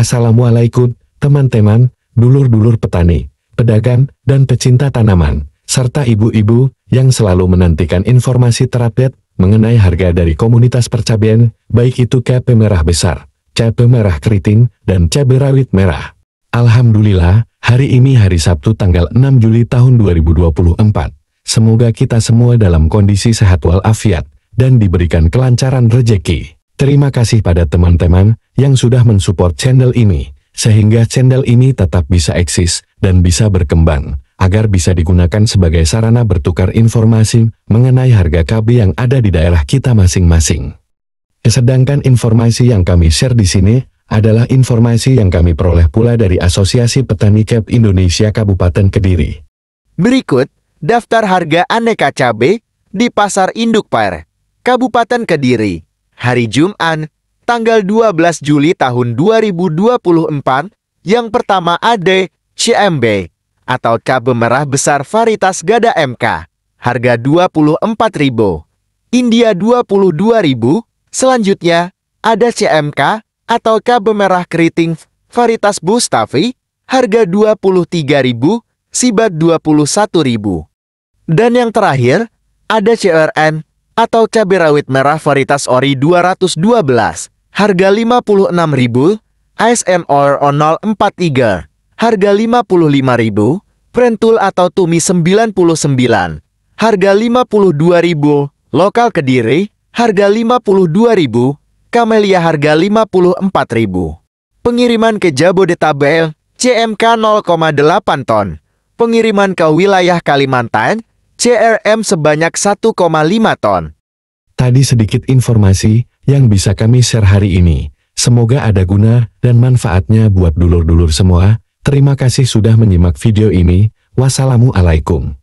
Assalamualaikum, teman-teman, dulur-dulur petani, pedagang, dan pecinta tanaman, serta ibu-ibu yang selalu menantikan informasi terupdate mengenai harga dari komunitas percabian, baik itu cabai merah besar, cabai merah keriting, dan cabai rawit merah. Alhamdulillah, hari ini hari Sabtu tanggal 6 Juli tahun 2024. Semoga kita semua dalam kondisi sehat walafiat dan diberikan kelancaran rejeki. Terima kasih pada teman-teman yang sudah mensupport channel ini, sehingga channel ini tetap bisa eksis dan bisa berkembang, agar bisa digunakan sebagai sarana bertukar informasi mengenai harga KB yang ada di daerah kita masing-masing. Sedangkan informasi yang kami share di sini adalah informasi yang kami peroleh pula dari Asosiasi Petani KEP Indonesia Kabupaten Kediri. Berikut daftar harga aneka cabai di Pasar Induk Pare, Kabupaten Kediri, hari Jumat, tanggal 12 Juli tahun 2024, yang pertama AD CMB atau cabe merah besar varietas gada MK, harga 24.000, India 22.000, selanjutnya ada CMK atau cabe merah keriting varietas Bustafi, harga 23.000, Sibat 21.000. Dan yang terakhir, ada CRN atau cabai rawit merah varietas ori 212 harga 56.000, ASN OR 043, harga 55.000, Prentul atau Tumi 99, harga 52.000, Lokal Kediri, harga 52.000, Kamelia harga 54.000. Pengiriman ke Jabodetabek, CMK 0,8 ton. Pengiriman ke wilayah Kalimantan, CRM sebanyak 1,5 ton. Tadi sedikit informasi yang bisa kami share hari ini. Semoga ada guna dan manfaatnya buat dulur-dulur semua. Terima kasih sudah menyimak video ini. Wassalamualaikum.